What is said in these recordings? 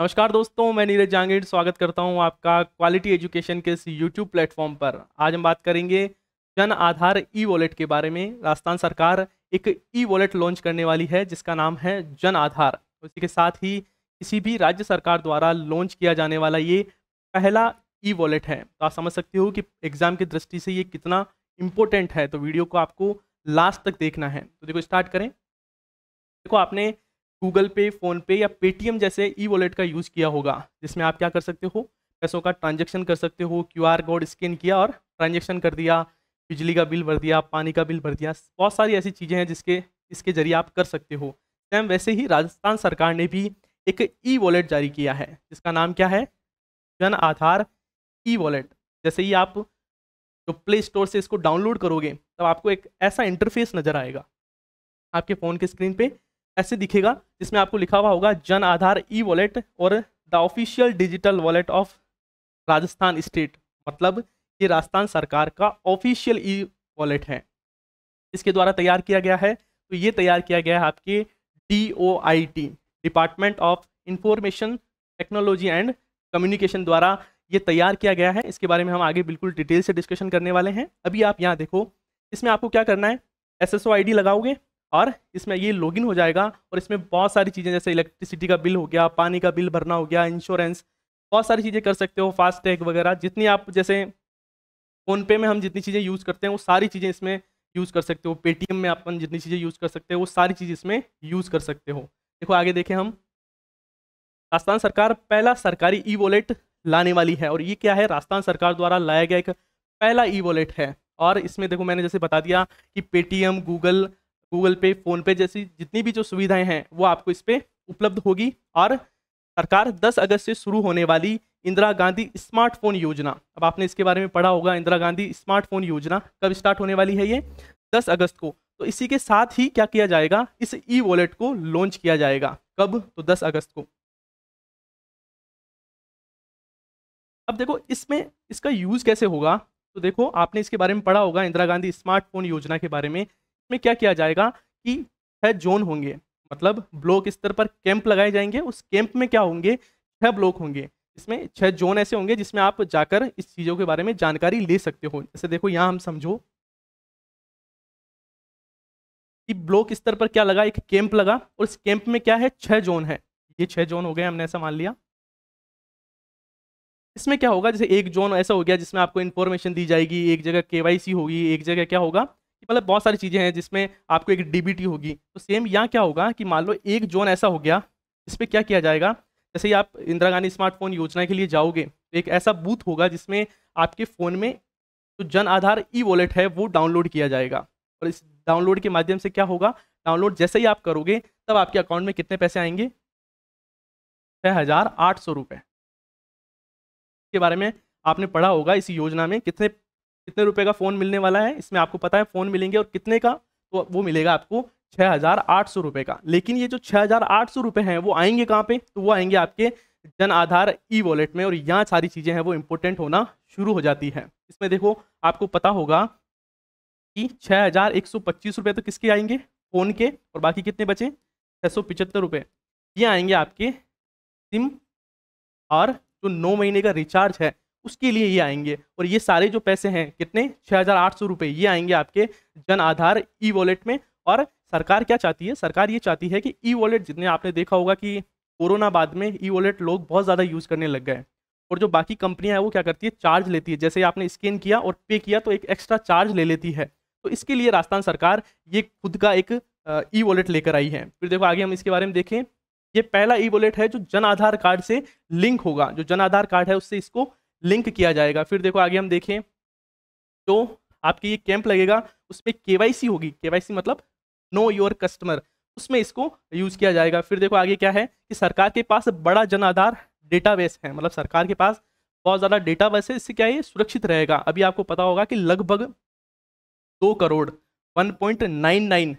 नमस्कार दोस्तों मैं नीरज जांगीर स्वागत करता हूं आपका क्वालिटी एजुकेशन के इस यूट्यूब प्लेटफॉर्म पर आज हम बात करेंगे जन आधार ई वॉलेट के बारे में राजस्थान सरकार एक ई वॉलेट लॉन्च करने वाली है जिसका नाम है जन आधार उसी के साथ ही किसी भी राज्य सरकार द्वारा लॉन्च किया जाने वाला ये पहला ई वॉलेट है तो आप समझ सकते हो कि एग्ज़ाम की दृष्टि से ये कितना इम्पोर्टेंट है तो वीडियो को आपको लास्ट तक देखना है तो देखो स्टार्ट करें देखो आपने गूगल पे फ़ोनपे या पेटीएम जैसे ई वॉलेट का यूज़ किया होगा जिसमें आप क्या कर सकते हो पैसों का ट्रांजेक्शन कर सकते हो क्यू आर कोड स्कैन किया और ट्रांजेक्शन कर दिया बिजली का बिल भर दिया पानी का बिल भर दिया बहुत सारी ऐसी चीज़ें हैं जिसके इसके जरिए आप कर सकते हो सैम वैसे ही राजस्थान सरकार ने भी एक ई वॉलेट जारी किया है जिसका नाम क्या है जन आधार ई वॉलेट जैसे ही आप जो प्ले स्टोर से इसको डाउनलोड करोगे तब आपको एक ऐसा इंटरफेस नज़र आएगा आपके फ़ोन के स्क्रीन पे ऐसे दिखेगा जिसमें आपको लिखा हुआ होगा जन आधार ई वॉलेट और the official digital wallet of Rajasthan state मतलब ये राजस्थान सरकार का ऑफिशियल ई वॉलेट है इसके द्वारा तैयार किया गया है तो ये तैयार किया गया है आपके D O I T department of information technology and communication द्वारा ये तैयार किया गया है इसके बारे में हम आगे बिल्कुल डिटेल से डिस्कशन करने वाले हैं अभी आप यहाँ देखो इसमें आपको क्या करना है S S O I D लगाओगे और इसमें ये लॉगिन हो जाएगा और इसमें बहुत सारी चीज़ें जैसे इलेक्ट्रिसिटी का बिल हो गया पानी का बिल भरना हो गया इंश्योरेंस बहुत सारी चीज़ें कर सकते हो फास्टैग वगैरह जितनी आप जैसे फ़ोनपे में हम जितनी चीज़ें यूज़ करते हैं वो सारी चीज़ें इसमें यूज़ कर सकते हो पेटीएम में अपन जितनी चीज़ें यूज़ कर सकते हो वो सारी चीज़ इसमें यूज़ कर सकते हो देखो आगे देखें हम राजस्थान सरकार पहला सरकारी ई वॉलेट लाने वाली है और ये क्या है राजस्थान सरकार द्वारा लाया गया एक पहला ई वॉलेट है और इसमें देखो मैंने जैसे बता दिया कि Paytm Google Google Pay PhonePe जैसी जितनी भी जो सुविधाएं हैं वो आपको इस पर उपलब्ध होगी और सरकार 10 अगस्त से शुरू होने वाली इंदिरा गांधी स्मार्टफोन योजना अब आपने इसके बारे में पढ़ा होगा इंदिरा गांधी स्मार्टफोन योजना कब स्टार्ट होने वाली है ये 10 अगस्त को तो इसी के साथ ही क्या किया जाएगा इस ई वॉलेट को लॉन्च किया जाएगा कब तो दस अगस्त को अब देखो इसमें इसका यूज़ कैसे होगा तो देखो आपने इसके बारे में पढ़ा होगा इंदिरा गांधी स्मार्टफोन योजना के बारे में में क्या किया जाएगा कि छह जोन होंगे मतलब ब्लॉक स्तर पर कैंप लगाए जाएंगे उस कैंप में क्या होंगे छह ब्लॉक होंगे इसमें छह जोन ऐसे होंगे जिसमें आप जाकर इस चीज़ों के बारे में जानकारी ले सकते हो जैसे देखो यहाँ हम समझो कि ब्लॉक स्तर पर क्या लगा एक कैंप लगा और इस कैंप में क्या है छह जोन है ये छह जोन हो गए हमने ऐसा मान लिया इसमें क्या होगा जैसे एक जोन ऐसा हो गया जिसमें आपको इन्फॉर्मेशन दी जाएगी एक जगह के होगी एक जगह क्या होगा मतलब बहुत सारी चीज़ें हैं जिसमें आपको एक डी होगी तो सेम यहाँ क्या होगा कि मान लो एक जोन ऐसा हो गया इस पर क्या किया जाएगा जैसे ही आप इंदिरा गांधी स्मार्टफोन योजना के लिए जाओगे तो एक ऐसा बूथ होगा जिसमें आपके फ़ोन में जो जन आधार ई वॉलेट है वो डाउनलोड किया जाएगा और इस डाउनलोड के माध्यम से क्या होगा डाउनलोड जैसे ही आप करोगे तब आपके अकाउंट में कितने पैसे आएंगे छः हज़ार आठ सौ रुपये के बारे में आपने पढ़ा होगा इस योजना में कितने कितने रुपए का फ़ोन मिलने वाला है इसमें आपको पता है फ़ोन मिलेंगे और कितने का तो वो मिलेगा आपको छह हज़ार आठ सौ रुपए का लेकिन ये जो छह हज़ार आठ सौ रुपए हैं वो आएंगे कहाँ पे तो वो आएंगे आपके जन आधार ई वॉलेट में और यहाँ सारी चीज़ें हैं वो इम्पोर्टेंट होना शुरू हो जाती है इसमें देखो आपको पता होगा कि छह हज़ार एक सौ पच्चीस रुपये तो किसके आएंगे फ़ोन के और बाकी कितने बचे छह सौ पिचहत्तर रुपये ये आएंगे आपके सिम और जो नौ महीने का रिचार्ज है उसके लिए ये आएंगे और ये सारे जो पैसे हैं कितने छः हज़ार आठ सौ रुपये ये आएंगे आपके जन आधार ई वॉलेट में और सरकार क्या चाहती है सरकार ये चाहती है कि ई वॉलेट जितने आपने देखा होगा कि कोरोना बाद में ई वॉलेट लोग बहुत ज़्यादा यूज़ करने लग गए और जो बाकी कंपनियां हैं वो क्या करती है चार्ज लेती है जैसे आपने स्कैन किया और पे किया तो एक एक्स्ट्रा चार्ज ले लेती है तो इसके लिए राजस्थान सरकार ये खुद का एक ई वॉलेट लेकर आई है फिर देखो आगे हम इसके बारे में देखें ये पहला ई वॉलेट है जो जन आधार कार्ड से लिंक होगा जो जन आधार कार्ड है उससे इसको लिंक किया जाएगा फिर देखो आगे हम देखें तो आपके ये कैंप लगेगा उसमें के होगी के मतलब नो योर कस्टमर उसमें इसको यूज किया जाएगा फिर देखो आगे क्या है कि सरकार के पास बड़ा जन आधार डेटाबेस है मतलब सरकार के पास बहुत ज़्यादा डेटाबेस है इससे क्या है सुरक्षित रहेगा अभी आपको पता होगा कि लगभग दो करोड़ 1.99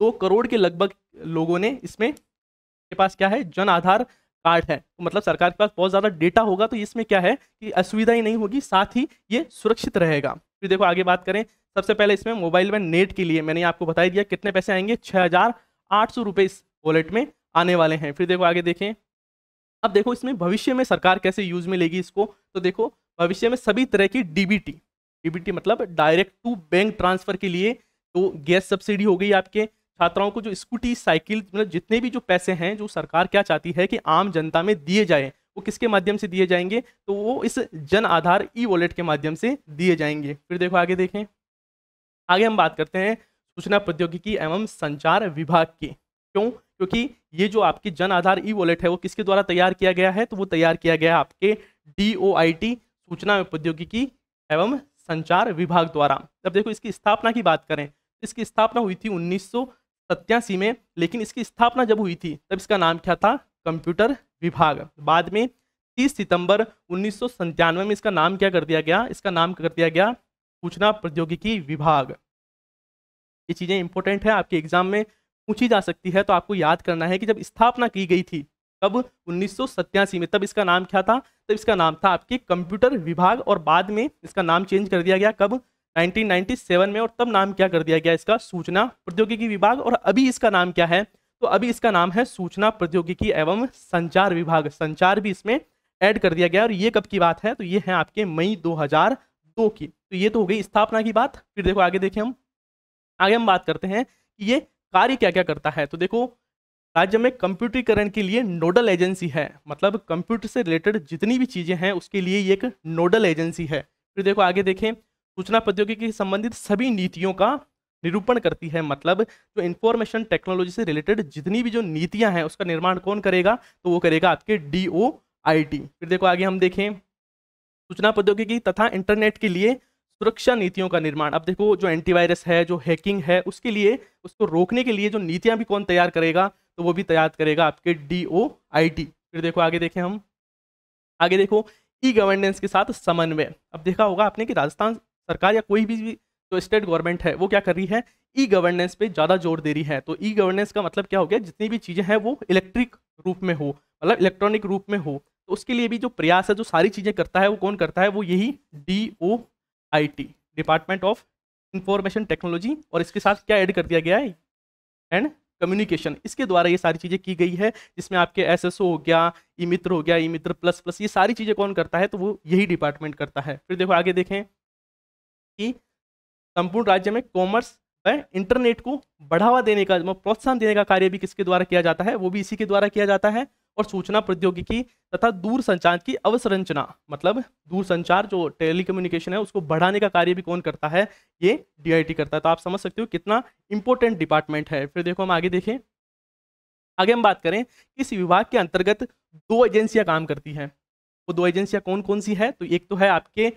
दो करोड़ के लगभग लोगों ने इसमें के पास क्या है जन आधार कार्ड है तो मतलब सरकार के पास बहुत ज़्यादा डेटा होगा तो इसमें क्या है कि असुविधा ही नहीं होगी साथ ही ये सुरक्षित रहेगा फिर देखो आगे बात करें सबसे पहले इसमें मोबाइल में नेट के लिए मैंने आपको बताई दिया कितने पैसे आएंगे छः हज़ार आठ सौ इस वॉलेट में आने वाले हैं फिर देखो आगे देखें अब देखो इसमें भविष्य में सरकार कैसे यूज में लेगी इसको तो देखो भविष्य में सभी तरह की डीबीटी डीबीटी मतलब डायरेक्ट टू बैंक ट्रांसफर के लिए तो गैस सब्सिडी हो गई आपके छात्राओं को जो स्कूटी साइकिल मतलब जितने भी जो पैसे हैं जो सरकार क्या चाहती है कि आम जनता में दिए जाए वो किसके माध्यम से दिए जाएंगे तो वो इस जन आधार ई वॉलेट के माध्यम से दिए जाएंगे फिर देखो आगे देखें आगे हम बात करते हैं सूचना प्रौद्योगिकी एवं संचार विभाग की क्यों क्योंकि ये जो आपकी जन आधार ई वॉलेट है वो किसके द्वारा तैयार किया गया है तो वो तैयार किया गया आपके डी सूचना प्रौद्योगिकी एवं संचार विभाग द्वारा अब देखो इसकी स्थापना की बात करें इसकी स्थापना हुई थी उन्नीस सत्यासी में लेकिन इसकी स्थापना जब हुई थी तब इसका नाम क्या था कंप्यूटर विभाग बाद में 30 सितंबर उन्नीस में इसका नाम क्या कर दिया गया इसका नाम कर दिया गया सूचना प्रौद्योगिकी विभाग ये चीज़ें इंपॉर्टेंट है आपके एग्जाम में पूछी जा सकती है तो आपको याद करना है कि जब स्थापना की गई थी तब उन्नीस में तब इसका नाम क्या था तब इसका नाम था आपके कंप्यूटर विभाग और बाद में इसका नाम चेंज कर दिया गया कब 1997 में और तब नाम क्या कर दिया गया इसका सूचना प्रौद्योगिकी विभाग और अभी इसका नाम क्या है तो अभी इसका नाम है सूचना प्रौद्योगिकी एवं संचार विभाग संचार भी इसमें ऐड कर दिया गया और ये कब की बात है तो ये है आपके मई 2002 की तो ये तो हो गई स्थापना की बात फिर देखो आगे देखें हम आगे हम बात करते हैं कि ये कार्य क्या क्या करता है तो देखो राज्य में कंप्यूटरीकरण के लिए नोडल एजेंसी है मतलब कंप्यूटर से रिलेटेड जितनी भी चीज़ें हैं उसके लिए ये एक नोडल एजेंसी है फिर देखो आगे देखें सूचना प्रौद्योगिकी से संबंधित सभी नीतियों का निरूपण करती है मतलब जो इन्फॉर्मेशन टेक्नोलॉजी से रिलेटेड जितनी भी जो नीतियां हैं उसका निर्माण कौन करेगा तो वो करेगा आपके डी ओ आई टी फिर देखो आगे हम देखें सूचना प्रौद्योगिकी तथा इंटरनेट के लिए सुरक्षा नीतियों का निर्माण अब देखो जो एंटीवायरस है जो हैकिंग है उसके लिए उसको रोकने के लिए जो नीतियां भी कौन तैयार करेगा तो वो भी तैयार करेगा आपके डी ओ आई टी फिर देखो आगे देखें हम आगे देखो ई गवर्नेंस के साथ समन्वय अब देखा होगा आपने कि राजस्थान सरकार या कोई भी जो स्टेट गवर्नमेंट है वो क्या कर रही है ई गवर्नेंस पे ज़्यादा जोर दे रही है तो ई गवर्नेंस का मतलब क्या हो गया जितनी भी चीज़ें हैं वो इलेक्ट्रिक रूप में हो मतलब इलेक्ट्रॉनिक रूप में हो तो उसके लिए भी जो प्रयास है जो सारी चीज़ें करता है वो कौन करता है वो यही D O I T department of information technology और इसके साथ क्या ऐड कर दिया गया है एंड कम्युनिकेशन इसके द्वारा ये सारी चीज़ें की गई है जिसमें आपके एस हो गया ई मित्र हो गया ई मित्र प्लस प्लस ये सारी चीज़ें कौन करता है तो वो यही डिपार्टमेंट करता है फिर देखो आगे देखें कि संपूर्ण राज्य में कॉमर्स व इंटरनेट को बढ़ावा देने का मतलब प्रोत्साहन देने का कार्य भी किसके द्वारा किया जाता है वो भी इसी के द्वारा किया जाता है और सूचना प्रौद्योगिकी तथा दूर संचार की अवसंरचना मतलब दूर संचार जो टेली है उसको बढ़ाने का कार्य भी कौन करता है ये डीआईटी करता है तो आप समझ सकते हो कितना इंपॉर्टेंट डिपार्टमेंट है फिर देखो हम आगे देखें आगे हम बात करें इस विभाग के अंतर्गत दो एजेंसियां काम करती हैं वो दो एजेंसियां कौन कौन सी है तो एक तो है आपके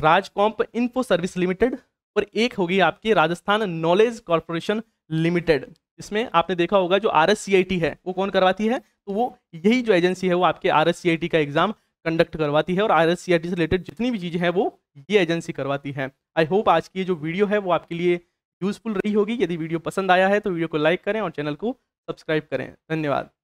राजकॉम्प इन्फो सर्विस लिमिटेड और एक होगी आपकी राजस्थान नॉलेज कॉरपोरेशन लिमिटेड इसमें आपने देखा होगा जो आर है वो कौन करवाती है तो वो यही जो एजेंसी है वो आपके आर का एग्जाम कंडक्ट करवाती है और आर से रिलेटेड जितनी भी चीज़ें हैं वो ये एजेंसी करवाती है आई होप आज की जो वीडियो है वो आपके लिए यूजफुल रही होगी यदि वीडियो पसंद आया है तो वीडियो को लाइक करें और चैनल को सब्सक्राइब करें धन्यवाद